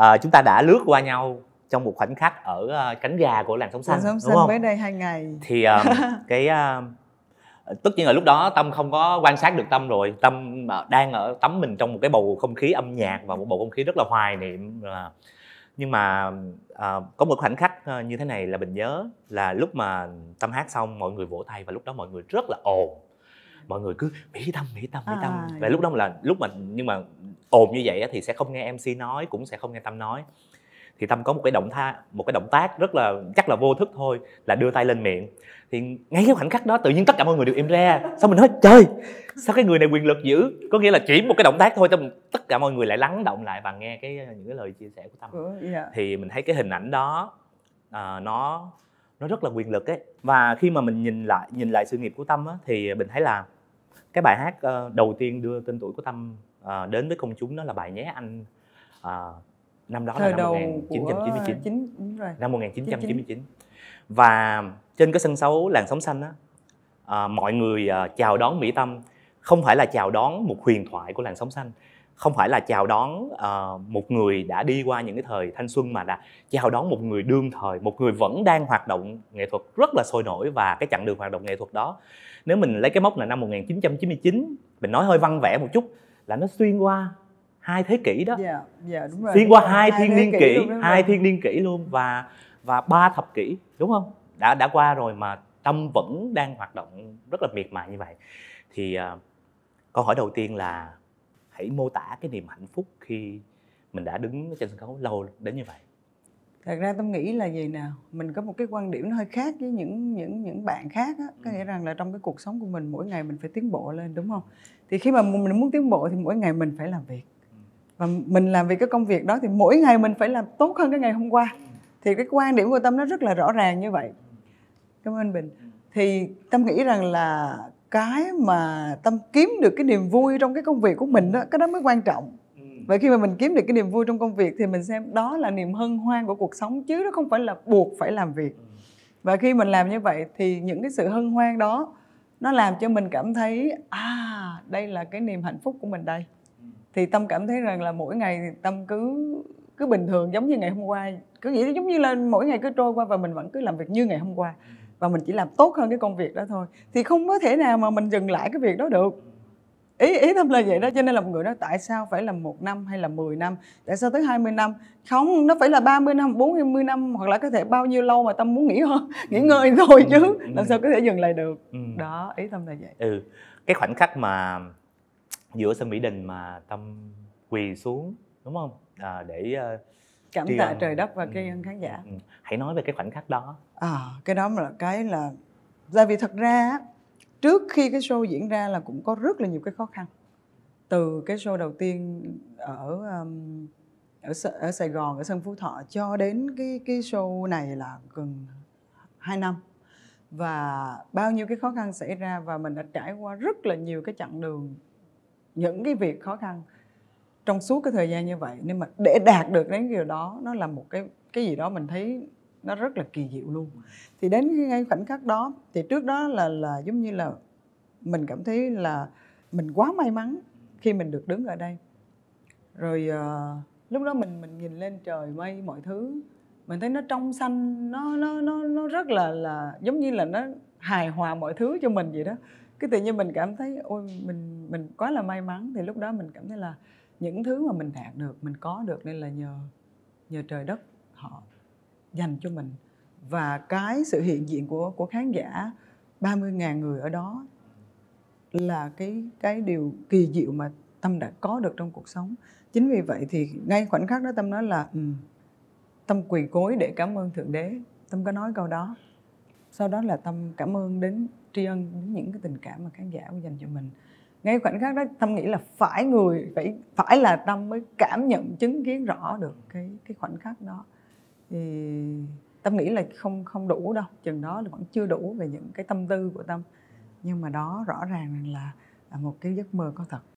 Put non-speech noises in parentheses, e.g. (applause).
à, chúng ta đã lướt qua nhau trong một khoảnh khắc ở uh, cánh gà của làng sống xanh, xanh đúng không? mới đây hai ngày thì uh, (laughs) cái uh, tất nhiên là lúc đó tâm không có quan sát được tâm rồi tâm uh, đang ở tắm mình trong một cái bầu không khí âm nhạc và một bầu không khí rất là hoài niệm uh, nhưng mà uh, có một khoảnh khắc uh, như thế này là mình nhớ là lúc mà tâm hát xong mọi người vỗ tay và lúc đó mọi người rất là ồn mọi người cứ mỹ tâm mỹ tâm mỹ tâm à, và lúc dạ. đó là lúc mà nhưng mà ồn như vậy thì sẽ không nghe mc nói cũng sẽ không nghe tâm nói thì tâm có một cái động tha một cái động tác rất là chắc là vô thức thôi là đưa tay lên miệng thì ngay cái khoảnh khắc đó tự nhiên tất cả mọi người đều im ra sao mình nói chơi? sao cái người này quyền lực dữ có nghĩa là chỉ một cái động tác thôi tâm tất cả mọi người lại lắng động lại và nghe cái những cái lời chia sẻ của tâm ừ, yeah. Dạ. thì mình thấy cái hình ảnh đó uh, nó nó rất là quyền lực ấy và khi mà mình nhìn lại nhìn lại sự nghiệp của tâm á, thì mình thấy là cái bài hát uh, đầu tiên đưa tên tuổi của tâm à, đến với công chúng đó là bài nhé anh à, năm đó Thời là năm 1999 của... 9, ờ, đúng rồi. năm 1999 và trên cái sân khấu làng sóng xanh á à, mọi người à, chào đón mỹ tâm không phải là chào đón một huyền thoại của làng sóng xanh không phải là chào đón uh, một người đã đi qua những cái thời thanh xuân mà là chào đón một người đương thời một người vẫn đang hoạt động nghệ thuật rất là sôi nổi và cái chặng đường hoạt động nghệ thuật đó nếu mình lấy cái mốc là năm 1999 mình nói hơi văn vẽ một chút là nó xuyên qua hai thế kỷ đó yeah, dạ, yeah, dạ, đúng rồi. xuyên qua hai, hai thiên niên kỷ, kỷ luôn, hai thiên niên kỷ luôn và và ba thập kỷ đúng không đã đã qua rồi mà tâm vẫn đang hoạt động rất là miệt mài như vậy thì à, câu hỏi đầu tiên là hãy mô tả cái niềm hạnh phúc khi mình đã đứng trên sân khấu lâu đến như vậy thật ra tâm nghĩ là gì nào mình có một cái quan điểm nó hơi khác với những những những bạn khác á có ừ. nghĩa rằng là trong cái cuộc sống của mình mỗi ngày mình phải tiến bộ lên đúng không thì khi mà mình muốn tiến bộ thì mỗi ngày mình phải làm việc và mình làm việc cái công việc đó thì mỗi ngày mình phải làm tốt hơn cái ngày hôm qua thì cái quan điểm của tâm nó rất là rõ ràng như vậy cảm ơn bình thì tâm nghĩ rằng là cái mà tâm kiếm được cái niềm vui trong cái công việc của mình đó cái đó mới quan trọng vậy khi mà mình kiếm được cái niềm vui trong công việc thì mình xem đó là niềm hân hoan của cuộc sống chứ nó không phải là buộc phải làm việc ừ. và khi mình làm như vậy thì những cái sự hân hoan đó nó làm cho mình cảm thấy à đây là cái niềm hạnh phúc của mình đây ừ. thì tâm cảm thấy rằng là mỗi ngày thì tâm cứ cứ bình thường giống như ngày hôm qua cứ nghĩ giống như là mỗi ngày cứ trôi qua và mình vẫn cứ làm việc như ngày hôm qua ừ. và mình chỉ làm tốt hơn cái công việc đó thôi thì không có thể nào mà mình dừng lại cái việc đó được ý ý tâm là vậy đó cho nên là một người nói tại sao phải là một năm hay là 10 năm tại sao tới 20 năm không nó phải là 30 năm 40 năm hoặc là có thể bao nhiêu lâu mà tâm muốn nghỉ hơn nghỉ ừ. ngơi thôi ừ. chứ ừ. làm sao có thể dừng lại được ừ. đó ý tâm là vậy ừ cái khoảnh khắc mà giữa sân mỹ đình mà tâm quỳ xuống đúng không à, để uh, cảm tạ ơn. trời đất và tri ân ừ. khán giả ừ. hãy nói về cái khoảnh khắc đó à, cái đó là cái là tại vì thật ra trước khi cái show diễn ra là cũng có rất là nhiều cái khó khăn từ cái show đầu tiên ở um, ở ở Sài Gòn ở sân Phú Thọ cho đến cái cái show này là gần 2 năm và bao nhiêu cái khó khăn xảy ra và mình đã trải qua rất là nhiều cái chặng đường những cái việc khó khăn trong suốt cái thời gian như vậy nên mà để đạt được đến điều đó nó là một cái cái gì đó mình thấy nó rất là kỳ diệu luôn thì đến ngay khoảnh khắc đó thì trước đó là là giống như là mình cảm thấy là mình quá may mắn khi mình được đứng ở đây rồi uh, lúc đó mình mình nhìn lên trời mây mọi thứ mình thấy nó trong xanh nó nó nó nó rất là là giống như là nó hài hòa mọi thứ cho mình vậy đó cái tự nhiên mình cảm thấy ôi mình mình quá là may mắn thì lúc đó mình cảm thấy là những thứ mà mình đạt được mình có được nên là nhờ nhờ trời đất họ dành cho mình và cái sự hiện diện của của khán giả 30.000 người ở đó là cái cái điều kỳ diệu mà tâm đã có được trong cuộc sống chính vì vậy thì ngay khoảnh khắc đó tâm nói là ừ, tâm quỳ cối để cảm ơn thượng đế tâm có nói câu đó sau đó là tâm cảm ơn đến tri ân đến những cái tình cảm mà khán giả dành cho mình ngay khoảnh khắc đó tâm nghĩ là phải người phải phải là tâm mới cảm nhận chứng kiến rõ được cái cái khoảnh khắc đó thì tâm nghĩ là không không đủ đâu chừng đó vẫn chưa đủ về những cái tâm tư của tâm nhưng mà đó rõ ràng là một cái giấc mơ có thật